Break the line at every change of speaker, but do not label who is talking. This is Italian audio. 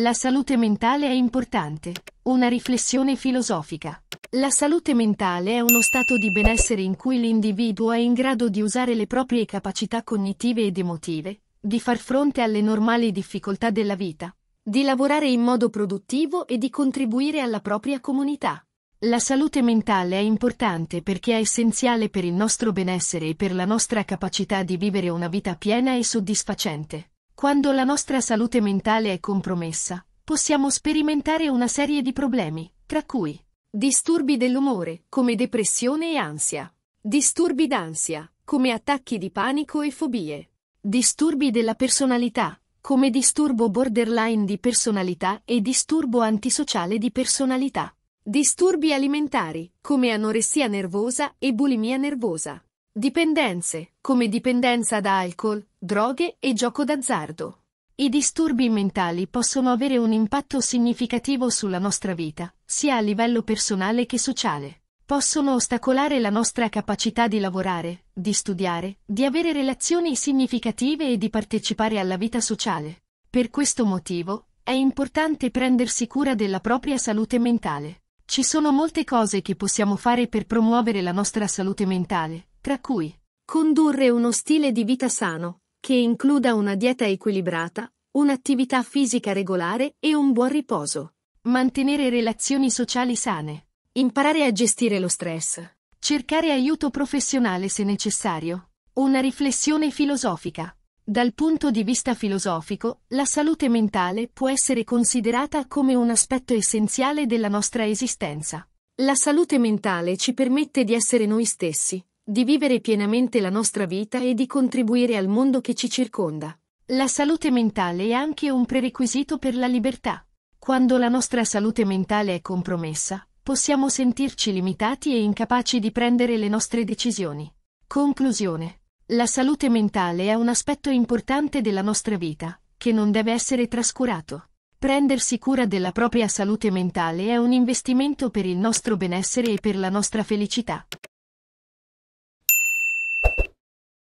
La salute mentale è importante. Una riflessione filosofica. La salute mentale è uno stato di benessere in cui l'individuo è in grado di usare le proprie capacità cognitive ed emotive, di far fronte alle normali difficoltà della vita, di lavorare in modo produttivo e di contribuire alla propria comunità. La salute mentale è importante perché è essenziale per il nostro benessere e per la nostra capacità di vivere una vita piena e soddisfacente. Quando la nostra salute mentale è compromessa, possiamo sperimentare una serie di problemi, tra cui disturbi dell'umore, come depressione e ansia, disturbi d'ansia, come attacchi di panico e fobie, disturbi della personalità, come disturbo borderline di personalità e disturbo antisociale di personalità, disturbi alimentari, come anoressia nervosa e bulimia nervosa. Dipendenze, come dipendenza da alcol, droghe e gioco d'azzardo. I disturbi mentali possono avere un impatto significativo sulla nostra vita, sia a livello personale che sociale. Possono ostacolare la nostra capacità di lavorare, di studiare, di avere relazioni significative e di partecipare alla vita sociale. Per questo motivo, è importante prendersi cura della propria salute mentale. Ci sono molte cose che possiamo fare per promuovere la nostra salute mentale, tra cui condurre uno stile di vita sano, che includa una dieta equilibrata, un'attività fisica regolare e un buon riposo, mantenere relazioni sociali sane, imparare a gestire lo stress, cercare aiuto professionale se necessario, una riflessione filosofica. Dal punto di vista filosofico, la salute mentale può essere considerata come un aspetto essenziale della nostra esistenza. La salute mentale ci permette di essere noi stessi, di vivere pienamente la nostra vita e di contribuire al mondo che ci circonda. La salute mentale è anche un prerequisito per la libertà. Quando la nostra salute mentale è compromessa, possiamo sentirci limitati e incapaci di prendere le nostre decisioni. Conclusione. La salute mentale è un aspetto importante della nostra vita, che non deve essere trascurato. Prendersi cura della propria salute mentale è un investimento per il nostro benessere e per la nostra felicità.